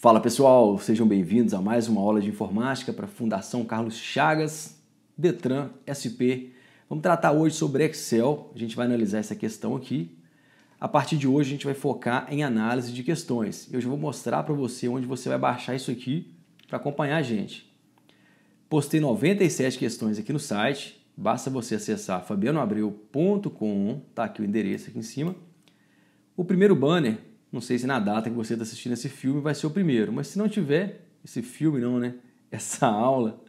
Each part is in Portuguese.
Fala pessoal, sejam bem-vindos a mais uma aula de informática para a Fundação Carlos Chagas, Detran SP. Vamos tratar hoje sobre Excel. A gente vai analisar essa questão aqui. A partir de hoje a gente vai focar em análise de questões. Eu já vou mostrar para você onde você vai baixar isso aqui para acompanhar a gente. Postei 97 questões aqui no site. Basta você acessar fabianoabreu.com, tá aqui o endereço aqui em cima. O primeiro banner não sei se na data que você está assistindo esse filme vai ser o primeiro, mas se não tiver esse filme não, né? Essa aula,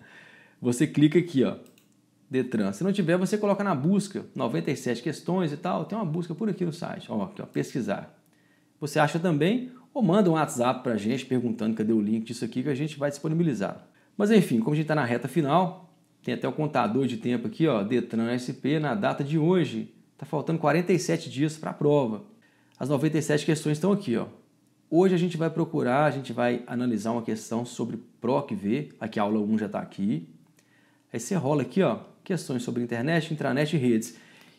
você clica aqui, ó, Detran. Se não tiver, você coloca na busca 97 questões e tal. Tem uma busca por aqui no site, ó, aqui, ó pesquisar. Você acha também ou manda um WhatsApp para a gente perguntando cadê o link disso aqui que a gente vai disponibilizar. Mas enfim, como a gente está na reta final, tem até o contador de tempo aqui, ó, Detran SP na data de hoje. Está faltando 47 dias para a prova. As 97 questões estão aqui, ó. Hoje a gente vai procurar, a gente vai analisar uma questão sobre PROC-V, aqui a aula 1 já está aqui. Aí você rola aqui, ó, questões sobre internet, intranet e redes.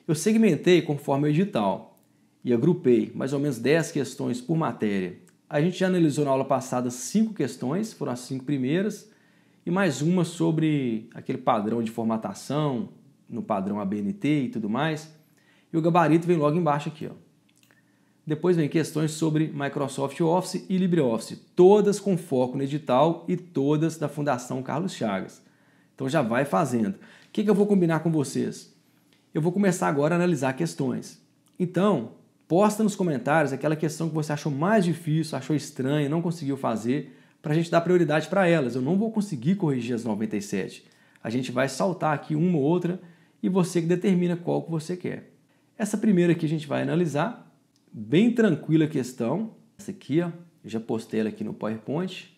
Eu segmentei conforme o edital e agrupei mais ou menos 10 questões por matéria. A gente já analisou na aula passada cinco questões, foram as cinco primeiras, e mais uma sobre aquele padrão de formatação, no padrão ABNT e tudo mais. E o gabarito vem logo embaixo aqui, ó. Depois vem questões sobre Microsoft Office e LibreOffice, todas com foco no edital e todas da Fundação Carlos Chagas. Então já vai fazendo. O que, que eu vou combinar com vocês? Eu vou começar agora a analisar questões. Então, posta nos comentários aquela questão que você achou mais difícil, achou estranha, não conseguiu fazer, para a gente dar prioridade para elas. Eu não vou conseguir corrigir as 97. A gente vai saltar aqui uma ou outra e você que determina qual que você quer. Essa primeira aqui a gente vai analisar, Bem tranquila a questão. Essa aqui, ó, já postei ela aqui no PowerPoint.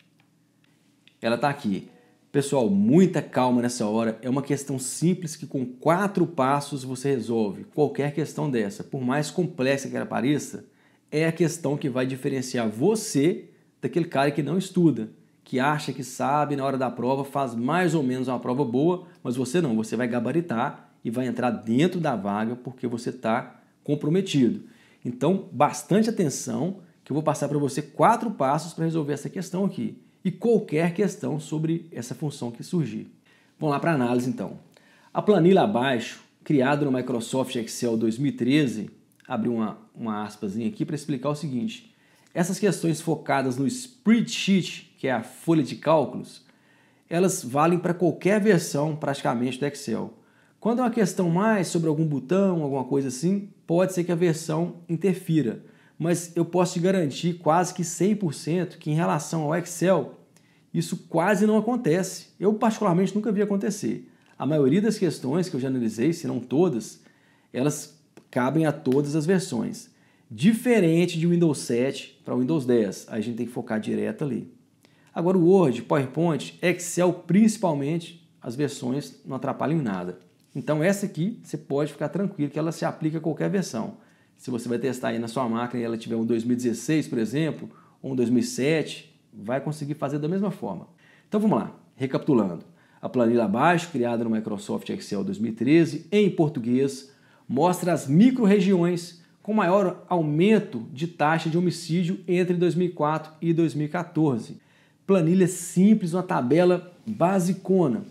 Ela está aqui. Pessoal, muita calma nessa hora. É uma questão simples que com quatro passos você resolve qualquer questão dessa. Por mais complexa que ela pareça, é a questão que vai diferenciar você daquele cara que não estuda, que acha que sabe na hora da prova, faz mais ou menos uma prova boa, mas você não, você vai gabaritar e vai entrar dentro da vaga porque você está comprometido. Então, bastante atenção, que eu vou passar para você quatro passos para resolver essa questão aqui e qualquer questão sobre essa função que surgir. Vamos lá para a análise então. A planilha abaixo, criada no Microsoft Excel 2013, abri uma, uma aqui para explicar o seguinte. Essas questões focadas no spreadsheet, que é a folha de cálculos, elas valem para qualquer versão praticamente do Excel. Quando é uma questão mais sobre algum botão, alguma coisa assim, pode ser que a versão interfira. Mas eu posso te garantir quase que 100% que em relação ao Excel, isso quase não acontece. Eu particularmente nunca vi acontecer. A maioria das questões que eu já analisei, se não todas, elas cabem a todas as versões. Diferente de Windows 7 para Windows 10, a gente tem que focar direto ali. Agora o Word, PowerPoint, Excel principalmente, as versões não atrapalham em nada. Então essa aqui você pode ficar tranquilo que ela se aplica a qualquer versão. Se você vai testar aí na sua máquina e ela tiver um 2016, por exemplo, ou um 2007, vai conseguir fazer da mesma forma. Então vamos lá, recapitulando. A planilha abaixo, criada no Microsoft Excel 2013, em português, mostra as micro-regiões com maior aumento de taxa de homicídio entre 2004 e 2014. Planilha simples, uma tabela basicona,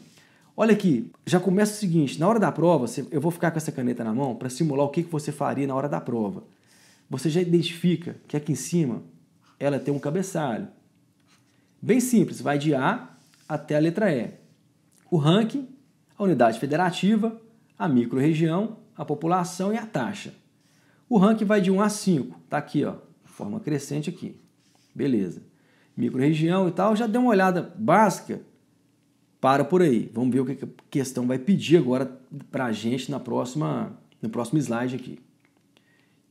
Olha aqui, já começa o seguinte: na hora da prova, eu vou ficar com essa caneta na mão para simular o que você faria na hora da prova. Você já identifica que aqui em cima ela tem um cabeçalho. Bem simples, vai de A até a letra E. O ranking, a unidade federativa, a microrregião, a população e a taxa. O ranking vai de 1 a 5, tá aqui, ó, forma crescente aqui. Beleza. Microrregião e tal, já deu uma olhada básica para por aí. Vamos ver o que a questão vai pedir agora para a gente na próxima, no próximo slide aqui.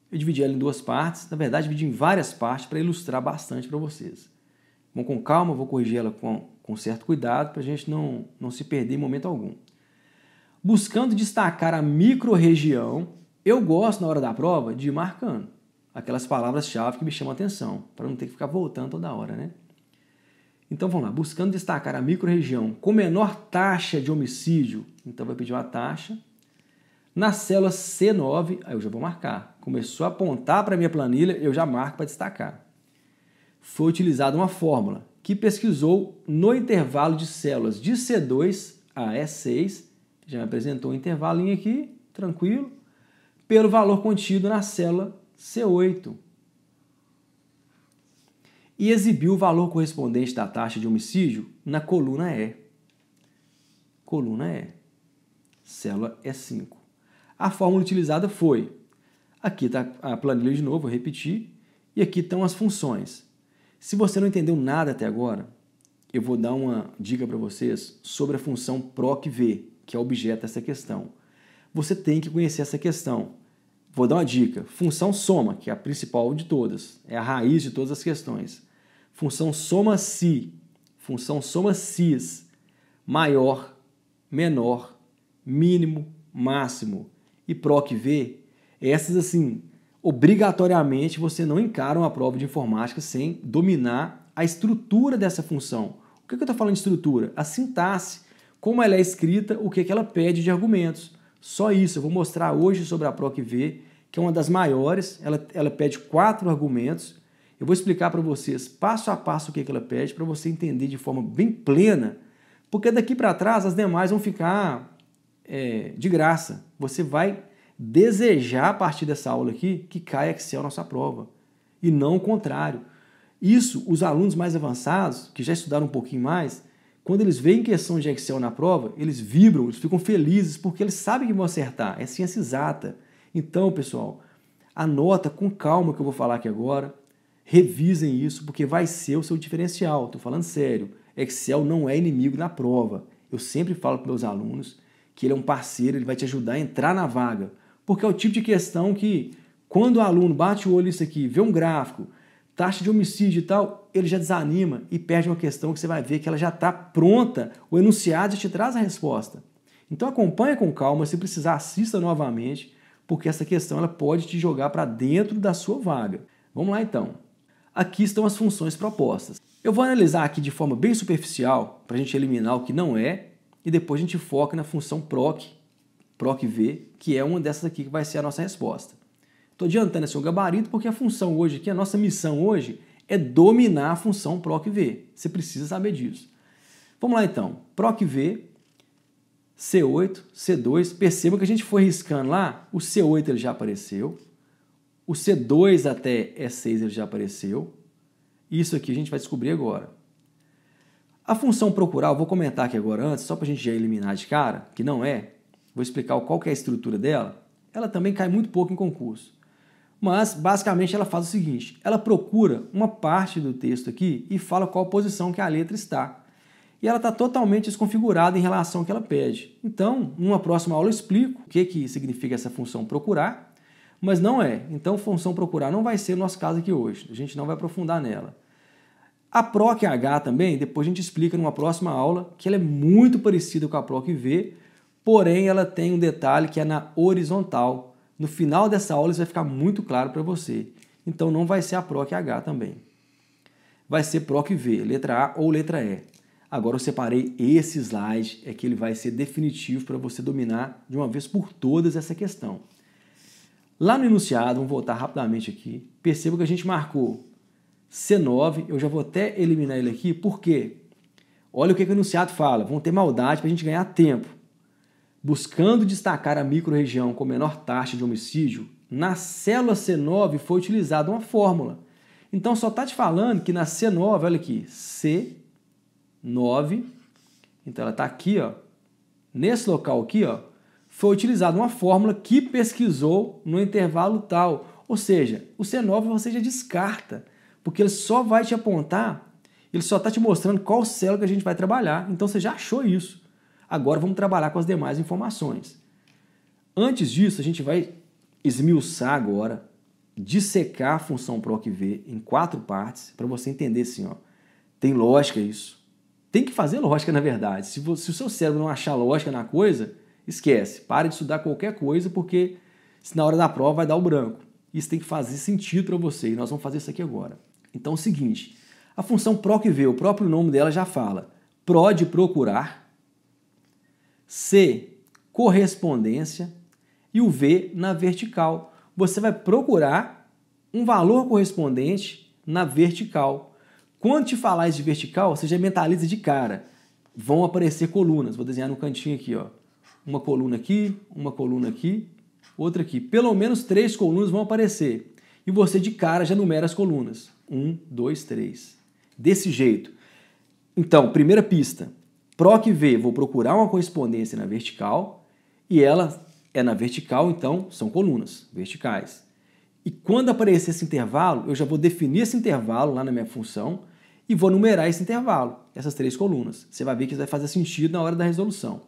Eu dividi ela em duas partes, na verdade, dividi em várias partes para ilustrar bastante para vocês. Vão com calma, vou corrigir ela com, com certo cuidado para a gente não, não se perder em momento algum. Buscando destacar a micro-região, eu gosto na hora da prova de ir marcando aquelas palavras-chave que me chamam a atenção, para não ter que ficar voltando toda hora, né? Então vamos lá, buscando destacar a microrregião com menor taxa de homicídio, então vai pedir uma taxa. Na célula C9, aí eu já vou marcar. Começou a apontar para a minha planilha, eu já marco para destacar. Foi utilizada uma fórmula que pesquisou no intervalo de células de C2 a E6, já me apresentou um intervalinho aqui, tranquilo, pelo valor contido na célula C8 e exibiu o valor correspondente da taxa de homicídio na coluna E. Coluna E. Célula E5. A fórmula utilizada foi: aqui está a planilha de novo, vou repetir, e aqui estão as funções. Se você não entendeu nada até agora, eu vou dar uma dica para vocês sobre a função PROC-V, que é objeto dessa questão. Você tem que conhecer essa questão. Vou dar uma dica. Função soma, que é a principal de todas, é a raiz de todas as questões função soma SI, função soma cis, maior, menor, mínimo, máximo e PROC V, essas assim, obrigatoriamente você não encara uma prova de informática sem dominar a estrutura dessa função. O que, é que eu estou falando de estrutura? A sintaxe, como ela é escrita, o que, é que ela pede de argumentos. Só isso, eu vou mostrar hoje sobre a PROC V, que é uma das maiores, ela, ela pede quatro argumentos, eu vou explicar para vocês passo a passo o que, é que ela pede para você entender de forma bem plena, porque daqui para trás as demais vão ficar é, de graça. Você vai desejar a partir dessa aula aqui que caia Excel na sua prova e não o contrário. Isso, os alunos mais avançados, que já estudaram um pouquinho mais, quando eles veem questão de Excel na prova, eles vibram, eles ficam felizes, porque eles sabem que vão acertar. É ciência exata. Então, pessoal, anota com calma o que eu vou falar aqui agora revisem isso porque vai ser o seu diferencial. Estou falando sério. Excel não é inimigo na prova. Eu sempre falo para meus alunos que ele é um parceiro, ele vai te ajudar a entrar na vaga. Porque é o tipo de questão que, quando o aluno bate o olho nisso aqui, vê um gráfico, taxa de homicídio e tal, ele já desanima e perde uma questão que você vai ver que ela já está pronta, o enunciado já te traz a resposta. Então acompanha com calma, se precisar assista novamente, porque essa questão ela pode te jogar para dentro da sua vaga. Vamos lá então. Aqui estão as funções propostas. Eu vou analisar aqui de forma bem superficial, para a gente eliminar o que não é, e depois a gente foca na função PROC, PROC-V, que é uma dessas aqui que vai ser a nossa resposta. Estou adiantando esse gabarito porque a função hoje aqui, a nossa missão hoje, é dominar a função PROC-V. Você precisa saber disso. Vamos lá então. PROC-V, C8, C2. Perceba que a gente foi riscando lá, o C8 ele já apareceu, o C2 até E6 ele já apareceu. Isso aqui a gente vai descobrir agora. A função procurar, eu vou comentar aqui agora antes, só para a gente já eliminar de cara, que não é. Vou explicar qual é a estrutura dela. Ela também cai muito pouco em concurso. Mas, basicamente, ela faz o seguinte. Ela procura uma parte do texto aqui e fala qual posição que a letra está. E ela está totalmente desconfigurada em relação ao que ela pede. Então, numa próxima aula eu explico o que, que significa essa função procurar mas não é. Então, função procurar não vai ser o nosso caso aqui hoje. A gente não vai aprofundar nela. A PROC H também, depois a gente explica numa próxima aula, que ela é muito parecida com a PROC V, porém ela tem um detalhe que é na horizontal. No final dessa aula isso vai ficar muito claro para você. Então não vai ser a PROC H também. Vai ser PROC V, letra A ou letra E. Agora eu separei esse slide, é que ele vai ser definitivo para você dominar de uma vez por todas essa questão. Lá no enunciado, vamos voltar rapidamente aqui, perceba que a gente marcou C9, eu já vou até eliminar ele aqui, porque olha o que, que o enunciado fala, vão ter maldade para a gente ganhar tempo. Buscando destacar a microrregião com menor taxa de homicídio, na célula C9 foi utilizada uma fórmula. Então só está te falando que na C9, olha aqui, C9, então ela está aqui, ó, nesse local aqui, ó, foi utilizada uma fórmula que pesquisou no intervalo tal. Ou seja, o C9 você já descarta, porque ele só vai te apontar, ele só está te mostrando qual célula que a gente vai trabalhar. Então você já achou isso. Agora vamos trabalhar com as demais informações. Antes disso, a gente vai esmiuçar agora, dissecar a função PROC-V em quatro partes, para você entender assim, ó, tem lógica isso. Tem que fazer lógica, na verdade. Se, você, se o seu cérebro não achar lógica na coisa, esquece, para de estudar qualquer coisa, porque se na hora da prova vai dar o branco. Isso tem que fazer sentido para você, e nós vamos fazer isso aqui agora. Então é o seguinte, a função PROC V, o próprio nome dela já fala, PRO de procurar, C, correspondência, e o V na vertical. Você vai procurar um valor correspondente na vertical. Quando te falar isso de vertical, você já mentaliza de cara. Vão aparecer colunas. Vou desenhar no cantinho aqui, ó uma coluna aqui, uma coluna aqui, outra aqui. Pelo menos três colunas vão aparecer. E você de cara já numera as colunas. Um, dois, três. Desse jeito. Então, primeira pista. PROC V, vou procurar uma correspondência na vertical e ela é na vertical, então são colunas verticais. E quando aparecer esse intervalo, eu já vou definir esse intervalo lá na minha função e vou numerar esse intervalo, essas três colunas. Você vai ver que isso vai fazer sentido na hora da resolução.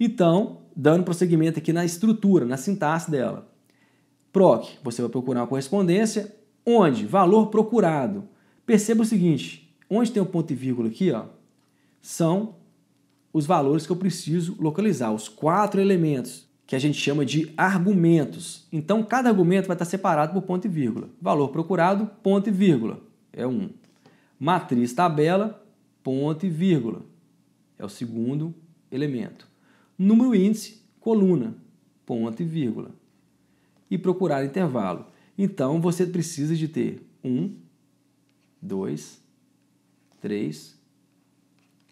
Então, dando prosseguimento aqui na estrutura, na sintaxe dela. PROC, você vai procurar uma correspondência. Onde? Valor procurado. Perceba o seguinte, onde tem o um ponto e vírgula aqui, ó, são os valores que eu preciso localizar, os quatro elementos que a gente chama de argumentos. Então, cada argumento vai estar separado por ponto e vírgula. Valor procurado, ponto e vírgula, é um. Matriz tabela, ponto e vírgula, é o segundo elemento número índice, coluna, ponto e vírgula. E procurar intervalo. Então, você precisa de ter 1, 2, 3,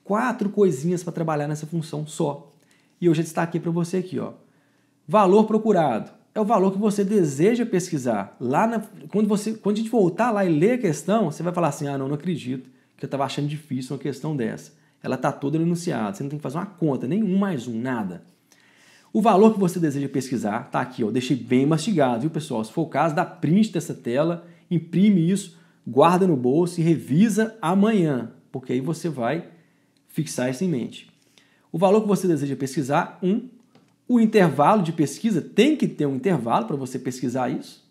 quatro coisinhas para trabalhar nessa função só. E eu já destaquei para você aqui, ó. Valor procurado é o valor que você deseja pesquisar. Lá na, quando você, quando a gente voltar lá e ler a questão, você vai falar assim: "Ah, não, não acredito que eu estava achando difícil uma questão dessa". Ela está toda no enunciado. Você não tem que fazer uma conta, nenhum mais um, nada. O valor que você deseja pesquisar está aqui, ó. Deixei bem mastigado, viu, pessoal? Se for o caso, dá print dessa tela, imprime isso, guarda no bolso e revisa amanhã, porque aí você vai fixar isso em mente. O valor que você deseja pesquisar, um. O intervalo de pesquisa tem que ter um intervalo para você pesquisar isso.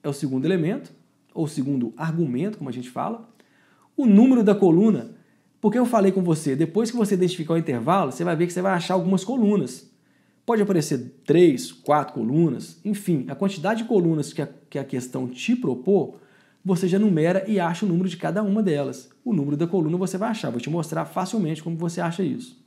É o segundo elemento, ou segundo argumento, como a gente fala. O número da coluna porque eu falei com você, depois que você identificar o intervalo, você vai ver que você vai achar algumas colunas. Pode aparecer três, quatro colunas, enfim, a quantidade de colunas que a, que a questão te propor, você já numera e acha o número de cada uma delas. O número da coluna você vai achar, vou te mostrar facilmente como você acha isso.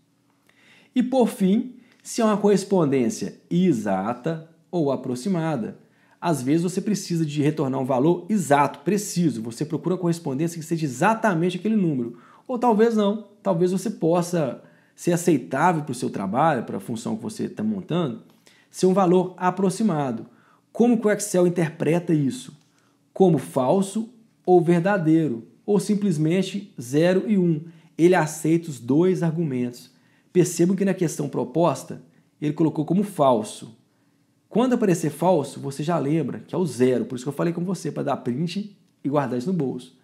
E por fim, se é uma correspondência exata ou aproximada, às vezes você precisa de retornar um valor exato, preciso. Você procura a correspondência que seja exatamente aquele número. Ou talvez não. Talvez você possa ser aceitável para o seu trabalho, para a função que você está montando, ser um valor aproximado. Como que o Excel interpreta isso? Como falso ou verdadeiro? Ou simplesmente 0 e 1. Um. Ele aceita os dois argumentos. Percebam que na questão proposta, ele colocou como falso. Quando aparecer falso, você já lembra que é o zero. Por isso que eu falei com você, para dar print e guardar isso no bolso.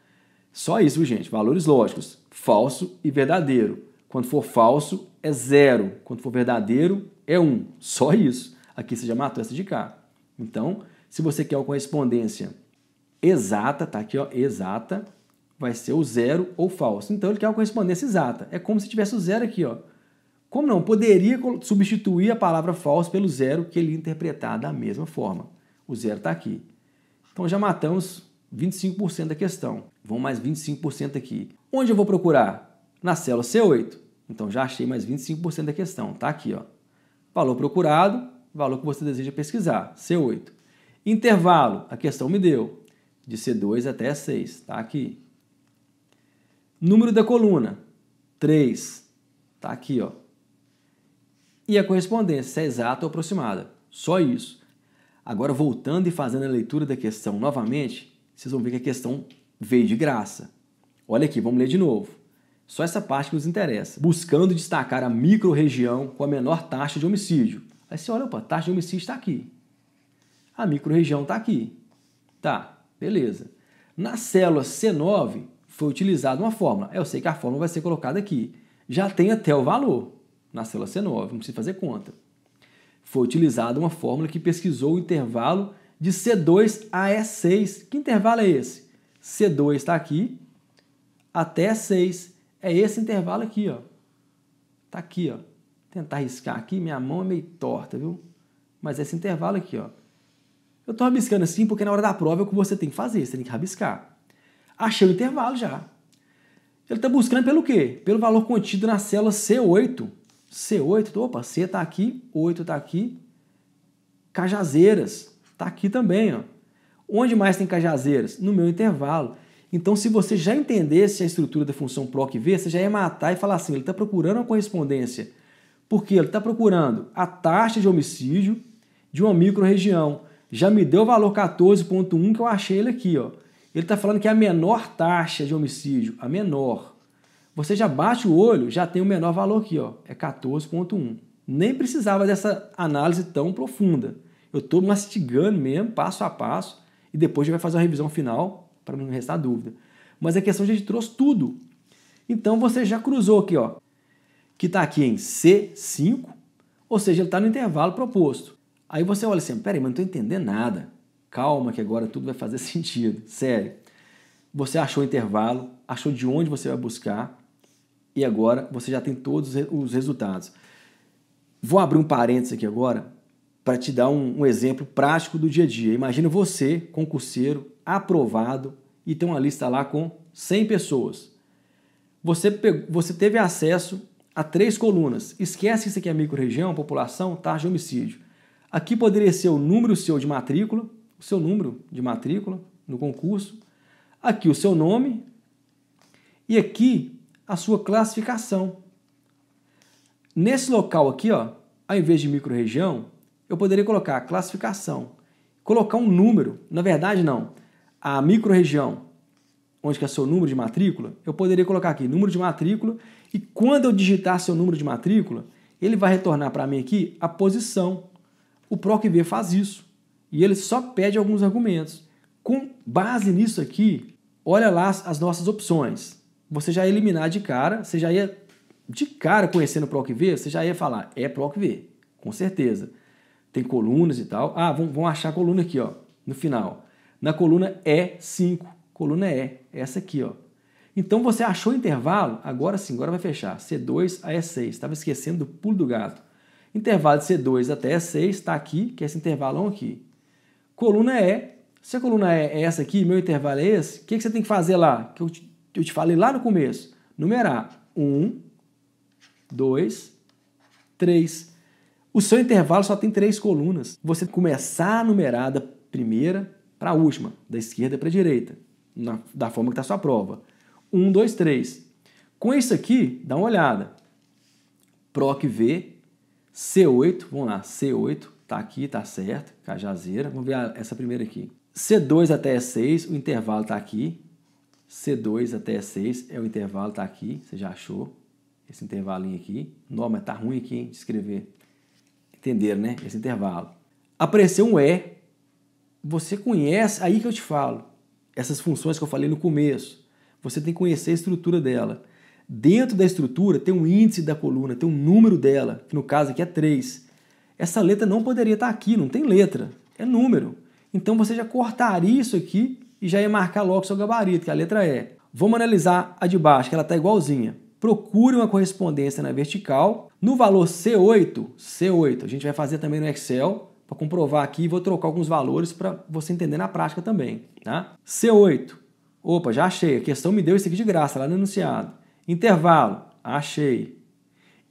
Só isso, gente. Valores lógicos. Falso e verdadeiro. Quando for falso, é zero. Quando for verdadeiro, é um. Só isso. Aqui você já matou essa de cá. Então, se você quer uma correspondência exata, tá aqui, ó, exata, vai ser o zero ou falso. Então, ele quer uma correspondência exata. É como se tivesse o zero aqui, ó. Como não? Poderia substituir a palavra falso pelo zero que ele interpretar da mesma forma. O zero está aqui. Então já matamos 25% da questão. Vão mais 25% aqui. Onde eu vou procurar? Na célula C8. Então já achei mais 25% da questão. Está aqui. Ó. Valor procurado, valor que você deseja pesquisar, C8. Intervalo, a questão me deu, de C2 até C6. Está aqui. Número da coluna, 3. Está aqui. Ó. E a correspondência, se é exata ou aproximada. Só isso. Agora, voltando e fazendo a leitura da questão novamente, vocês vão ver que a questão veio de graça. Olha aqui, vamos ler de novo. Só essa parte que nos interessa. Buscando destacar a microrregião com a menor taxa de homicídio. Aí você olha, opa, a taxa de homicídio está aqui. A microrregião está aqui. Tá, beleza. Na célula C9 foi utilizada uma fórmula. É, eu sei que a fórmula vai ser colocada aqui. Já tem até o valor na célula C9, não precisa fazer conta. Foi utilizada uma fórmula que pesquisou o intervalo de C2 a E6. Que intervalo é esse? C2 está aqui até E6. É esse intervalo aqui, ó. Tá aqui, ó. Vou tentar riscar aqui, minha mão é meio torta, viu? Mas é esse intervalo aqui, ó. Eu tô rabiscando assim porque na hora da prova é o que você tem que fazer, você tem que rabiscar. Achei o intervalo já. Ele está buscando pelo quê? Pelo valor contido na célula C8. C8, opa, C está aqui, 8 está aqui. Cajazeiras. Está aqui também. Ó. Onde mais tem cajazeiras? No meu intervalo. Então, se você já entendesse a estrutura da função PROC V, você já ia matar e falar assim: ele está procurando uma correspondência. Porque ele está procurando a taxa de homicídio de uma microrregião. Já me deu o valor 14,1 que eu achei ele aqui. Ó. Ele está falando que é a menor taxa de homicídio, a menor. Você já bate o olho, já tem o menor valor aqui, ó, é 14,1. Nem precisava dessa análise tão profunda. Eu estou mastigando mesmo, passo a passo, e depois a gente vai fazer uma revisão final para não restar dúvida. Mas a é questão a gente trouxe tudo. Então você já cruzou aqui, ó, que está aqui em C5, ou seja, ele está no intervalo proposto. Aí você olha assim, peraí, mas não estou entendendo nada. Calma que agora tudo vai fazer sentido, sério. Você achou o intervalo, achou de onde você vai buscar, e agora você já tem todos os resultados. Vou abrir um parênteses aqui agora para te dar um, um, exemplo prático do dia a dia. Imagina você, concurseiro, aprovado, e tem uma lista lá com 100 pessoas. Você, pegou, você teve acesso a três colunas. Esquece isso aqui é micro-região, população, taxa de homicídio. Aqui poderia ser o número seu de matrícula, o seu número de matrícula no concurso. Aqui o seu nome. E aqui a sua classificação. Nesse local aqui, ó, ao invés de micro-região, eu poderia colocar classificação, colocar um número, na verdade não, a microrregião, onde que é seu número de matrícula, eu poderia colocar aqui número de matrícula e quando eu digitar seu número de matrícula, ele vai retornar para mim aqui a posição. O PROCV faz isso e ele só pede alguns argumentos. Com base nisso aqui, olha lá as nossas opções. Você já ia eliminar de cara, você já ia de cara conhecendo o PROCV, você já ia falar, é PROCV, com certeza tem colunas e tal. Ah, vão, vão achar a coluna aqui, ó, no final. Na coluna E5, coluna E, essa aqui, ó. Então você achou o intervalo, agora sim, agora vai fechar. C2 a E6, estava esquecendo do pulo do gato. Intervalo de C2 até E6 está aqui, que é esse intervalão aqui. Coluna E, se a coluna E é essa aqui, meu intervalo é esse, o que, que você tem que fazer lá? Que eu te, eu te falei lá no começo. Numerar 1, 2, 3. O seu intervalo só tem três colunas. Você começar a numerar da primeira para a última, da esquerda para a direita, na, da forma que está a sua prova. 1, 2, 3. Com isso aqui, dá uma olhada. PROC V, C8, vamos lá, C8, tá aqui, tá certo, cajazeira. Vamos ver essa primeira aqui. C2 até E6, o intervalo está aqui. C2 até E6 é o intervalo, está aqui, você já achou. Esse intervalinho aqui. Não, mas tá ruim aqui, hein, de escrever. Entenderam, né? Esse intervalo. Apareceu um é. Você conhece, aí que eu te falo. Essas funções que eu falei no começo. Você tem que conhecer a estrutura dela. Dentro da estrutura tem um índice da coluna, tem um número dela, que no caso aqui é 3. Essa letra não poderia estar aqui, não tem letra, é número. Então você já cortaria isso aqui e já ia marcar logo seu gabarito, que a letra é. Vamos analisar a de baixo, que ela está igualzinha. Procure uma correspondência na vertical no valor C8, C8, a gente vai fazer também no Excel para comprovar aqui, vou trocar alguns valores para você entender na prática também, tá? C8. Opa, já achei, a questão me deu isso aqui de graça lá no enunciado. Intervalo, achei.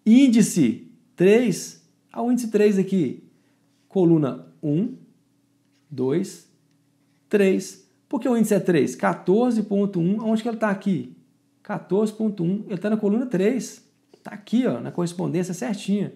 Índice 3, a índice 3 aqui. Coluna 1, 2, 3. Por que o índice é 3? 14.1, onde que ele está aqui? 14.1, ele está na coluna 3. Está aqui ó, na correspondência certinha.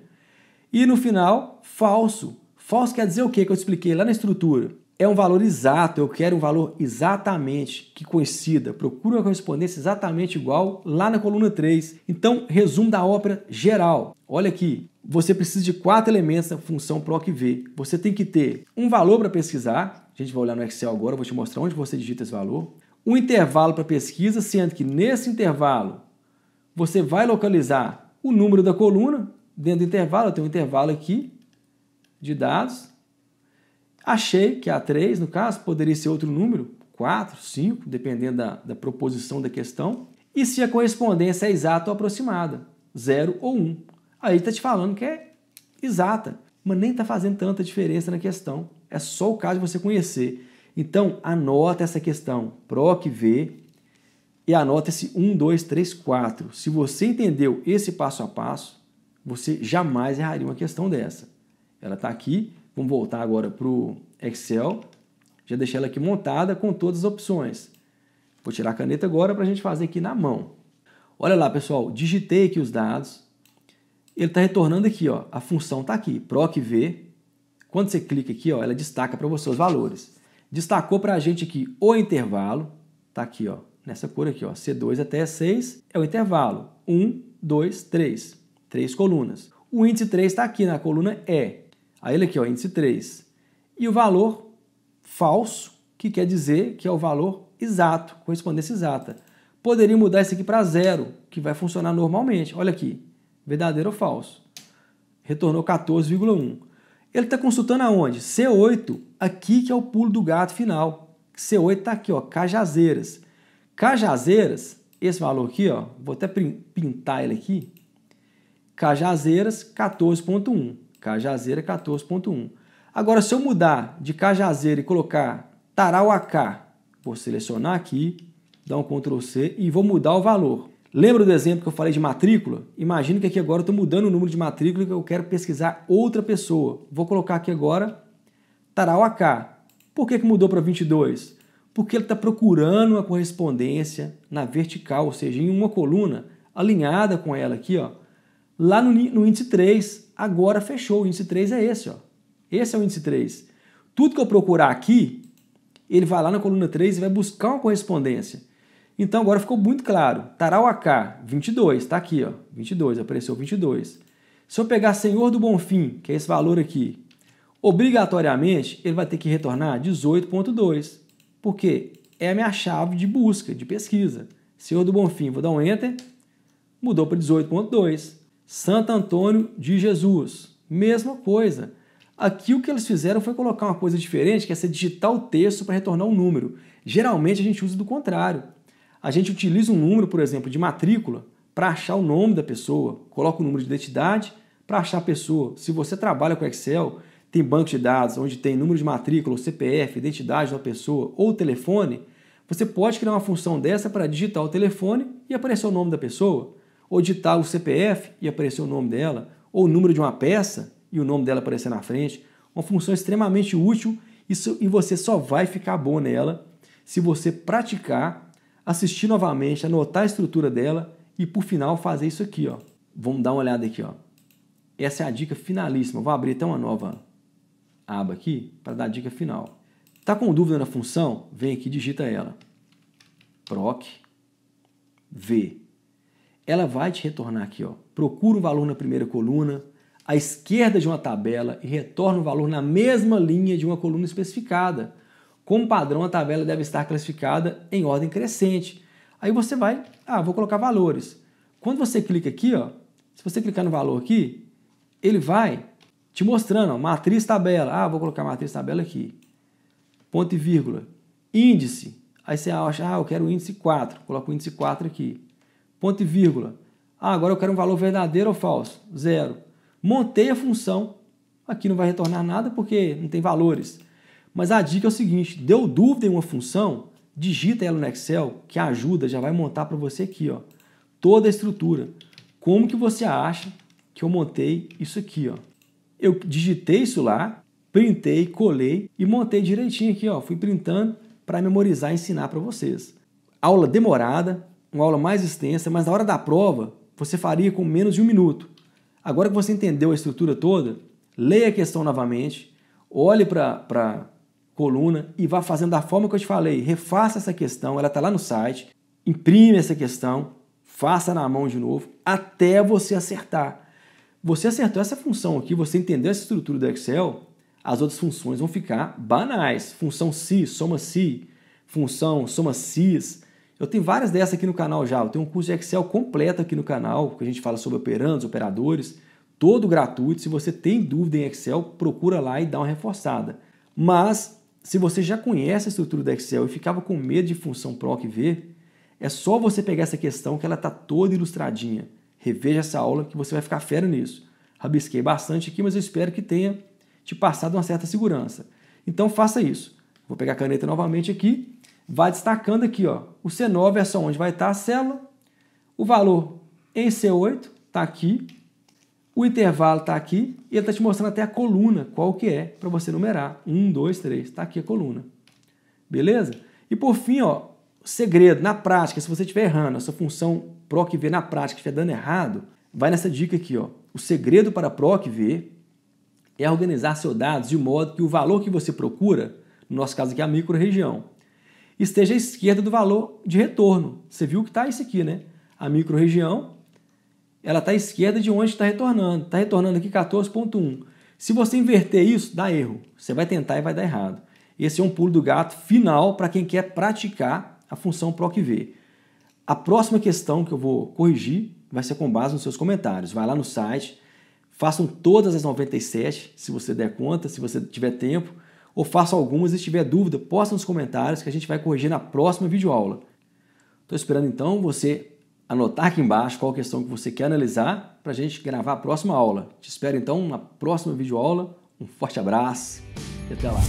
E no final, falso. Falso quer dizer o quê? Que eu expliquei lá na estrutura. É um valor exato, eu quero um valor exatamente que coincida. Procura uma correspondência exatamente igual lá na coluna 3. Então, resumo da ópera geral. Olha aqui, você precisa de quatro elementos na função PROC-V. Você tem que ter um valor para pesquisar. A gente vai olhar no Excel agora, vou te mostrar onde você digita esse valor. Um intervalo para pesquisa, sendo que nesse intervalo você vai localizar o número da coluna dentro do intervalo. Eu tenho um intervalo aqui de dados. Achei que a 3, no caso, poderia ser outro número, 4, 5, dependendo da, da proposição da questão. E se a correspondência é exata ou aproximada, 0 ou 1. Um. Aí está te falando que é exata, mas nem está fazendo tanta diferença na questão. É só o caso de você conhecer. Então, anota essa questão, PROC V, e anota-se 1, 2, 3, 4. Se você entendeu esse passo a passo, você jamais erraria uma questão dessa. Ela está aqui, vamos voltar agora para o Excel. Já deixei ela aqui montada com todas as opções. Vou tirar a caneta agora para a gente fazer aqui na mão. Olha lá, pessoal, digitei aqui os dados. Ele está retornando aqui, ó, a função está aqui, PROC V. Quando você clica aqui, ó, ela destaca para você os valores. Destacou para a gente aqui o intervalo, está aqui, ó, nessa cor aqui, ó, C2 até E6 é o intervalo 1, 2, 3, três colunas. O índice 3 está aqui na coluna E, aí ele aqui, ó, índice 3. E o valor falso, que quer dizer que é o valor exato, correspondência exata. Poderia mudar isso aqui para zero, que vai funcionar normalmente. Olha aqui, verdadeiro ou falso. Retornou 14,1. Ele está consultando aonde? C8, aqui que é o pulo do gato final. C8 está aqui, ó, Cajazeiras. Cajazeiras, esse valor aqui, ó, vou até pintar ele aqui. Cajazeiras 14.1. Cajazeira 14.1. Agora, se eu mudar de Cajazeira e colocar Tarauacá, vou selecionar aqui, dar um Ctrl C e vou mudar o valor. Lembra do exemplo que eu falei de matrícula? Imagina que aqui agora eu estou mudando o número de matrícula que eu quero pesquisar outra pessoa. Vou colocar aqui agora Tarauacá. Por que, que mudou para 22? porque ele está procurando uma correspondência na vertical, ou seja, em uma coluna alinhada com ela aqui, ó, lá no, no índice 3. Agora fechou, o índice 3 é esse. Ó. Esse é o índice 3. Tudo que eu procurar aqui, ele vai lá na coluna 3 e vai buscar uma correspondência. Então agora ficou muito claro. Tarauacá, 22, está aqui, ó, 22, apareceu 22. Se eu pegar Senhor do Bonfim, que é esse valor aqui, obrigatoriamente ele vai ter que retornar 18.2 porque é a minha chave de busca, de pesquisa. Senhor do Bonfim, vou dar um Enter, mudou para 18.2. Santo Antônio de Jesus, mesma coisa. Aqui o que eles fizeram foi colocar uma coisa diferente, que é você digitar o texto para retornar um número. Geralmente a gente usa do contrário. A gente utiliza um número, por exemplo, de matrícula para achar o nome da pessoa, coloca o número de identidade para achar a pessoa. Se você trabalha com Excel, tem banco de dados onde tem número de matrícula, CPF, identidade da pessoa ou telefone, você pode criar uma função dessa para digitar o telefone e aparecer o nome da pessoa, ou digitar o CPF e aparecer o nome dela, ou o número de uma peça e o nome dela aparecer na frente. Uma função extremamente útil e você só vai ficar bom nela se você praticar, assistir novamente, anotar a estrutura dela e por final fazer isso aqui. Ó. Vamos dar uma olhada aqui. Ó. Essa é a dica finalíssima. Vou abrir até uma nova aba aqui para dar a dica final. Está com dúvida na função? Vem aqui e digita ela. Proc V. Ela vai te retornar aqui. Ó. Procura o um valor na primeira coluna, à esquerda de uma tabela e retorna o valor na mesma linha de uma coluna especificada. Como padrão, a tabela deve estar classificada em ordem crescente. Aí você vai, ah, vou colocar valores. Quando você clica aqui, ó, se você clicar no valor aqui, ele vai te mostrando, ó, matriz tabela. Ah, vou colocar matriz tabela aqui. Ponto e vírgula. Índice. Aí você acha, ah, eu quero o índice 4. Coloca o índice 4 aqui. Ponto e vírgula. Ah, agora eu quero um valor verdadeiro ou falso? Zero. Montei a função. Aqui não vai retornar nada porque não tem valores. Mas a dica é o seguinte: deu dúvida em uma função, digita ela no Excel, que ajuda, já vai montar para você aqui, ó, toda a estrutura. Como que você acha que eu montei isso aqui, ó? Eu digitei isso lá, printei, colei e montei direitinho aqui, ó. Fui printando para memorizar e ensinar para vocês. Aula demorada, uma aula mais extensa, mas na hora da prova você faria com menos de um minuto. Agora que você entendeu a estrutura toda, leia a questão novamente, olhe para a coluna e vá fazendo da forma que eu te falei. Refaça essa questão, ela está lá no site. Imprime essa questão, faça na mão de novo, até você acertar. Você acertou essa função aqui, você entendeu essa estrutura do Excel, as outras funções vão ficar banais. Função si, soma si, função soma cis. Eu tenho várias dessas aqui no canal já. Eu tenho um curso de Excel completo aqui no canal, que a gente fala sobre operandos, operadores, todo gratuito. Se você tem dúvida em Excel, procura lá e dá uma reforçada. Mas se você já conhece a estrutura do Excel e ficava com medo de função PROC V, é só você pegar essa questão que ela está toda ilustradinha. Reveja essa aula que você vai ficar fera nisso. Rabisquei bastante aqui, mas eu espero que tenha te passado uma certa segurança. Então faça isso. Vou pegar a caneta novamente aqui, vai destacando aqui, ó. O C9 é só onde vai estar a célula, o valor em C8 está aqui, o intervalo está aqui e ele está te mostrando até a coluna, qual que é, para você numerar. 1, 2, 3, está aqui a coluna. Beleza? E por fim, ó, segredo, na prática, se você estiver errando, a sua função PROC V na prática estiver dando errado, vai nessa dica aqui. Ó. O segredo para PROC V é organizar seus dados de modo que o valor que você procura, no nosso caso aqui é a micro-região, esteja à esquerda do valor de retorno. Você viu que está isso aqui, né? A micro-região ela está à esquerda de onde está retornando. Está retornando aqui 14.1. Se você inverter isso, dá erro. Você vai tentar e vai dar errado. Esse é um pulo do gato final para quem quer praticar a função PROC V. A próxima questão que eu vou corrigir vai ser com base nos seus comentários. Vai lá no site, façam todas as 97, se você der conta, se você tiver tempo, ou faça algumas e se tiver dúvida, posta nos comentários que a gente vai corrigir na próxima videoaula. Estou esperando então você anotar aqui embaixo qual questão que você quer analisar para a gente gravar a próxima aula. Te espero então na próxima videoaula. Um forte abraço e até lá!